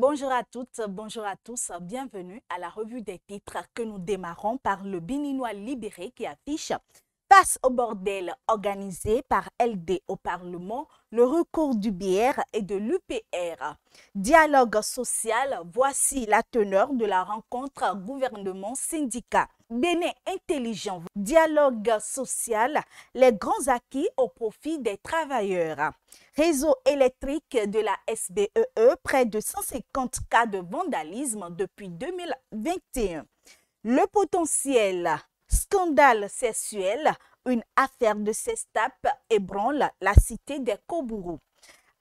Bonjour à toutes, bonjour à tous, bienvenue à la revue des titres que nous démarrons par le Béninois libéré qui affiche Face au bordel organisé par LD au Parlement, le recours du BR et de l'UPR. Dialogue social, voici la teneur de la rencontre gouvernement-syndicat. Bénin intelligent, dialogue social, les grands acquis au profit des travailleurs. Réseau électrique de la SBEE, e, près de 150 cas de vandalisme depuis 2021. Le potentiel scandale sexuel, une affaire de sextape ébranle la cité des Kobourou,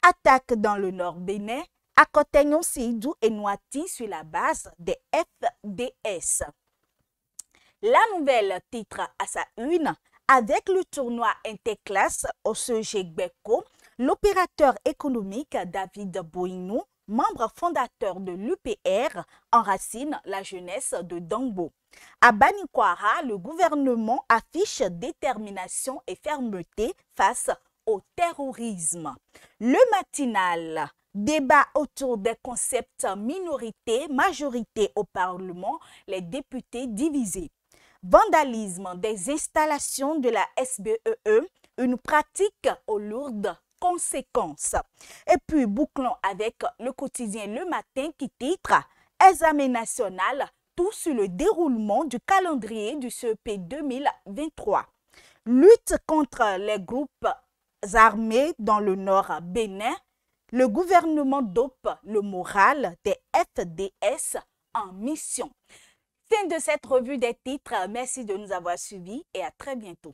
Attaque dans le nord Bénin, à Cotignon, et Noiti sur la base des FDS. La nouvelle titre à sa une, avec le tournoi Interclass au sujet Beko, l'opérateur économique David Boinou membre fondateur de l'UPR, enracine la jeunesse de Dangbo. À Baniquara, le gouvernement affiche détermination et fermeté face au terrorisme. Le matinal, débat autour des concepts minorité, majorité au Parlement, les députés divisés. Vandalisme des installations de la SBEE, e, une pratique aux lourdes conséquences. Et puis, bouclons avec le quotidien Le Matin qui titre Examen national, tout sur le déroulement du calendrier du CEP 2023. Lutte contre les groupes armés dans le nord Bénin, le gouvernement dope le moral des FDS en mission. Fin de cette revue des titres. Merci de nous avoir suivis et à très bientôt.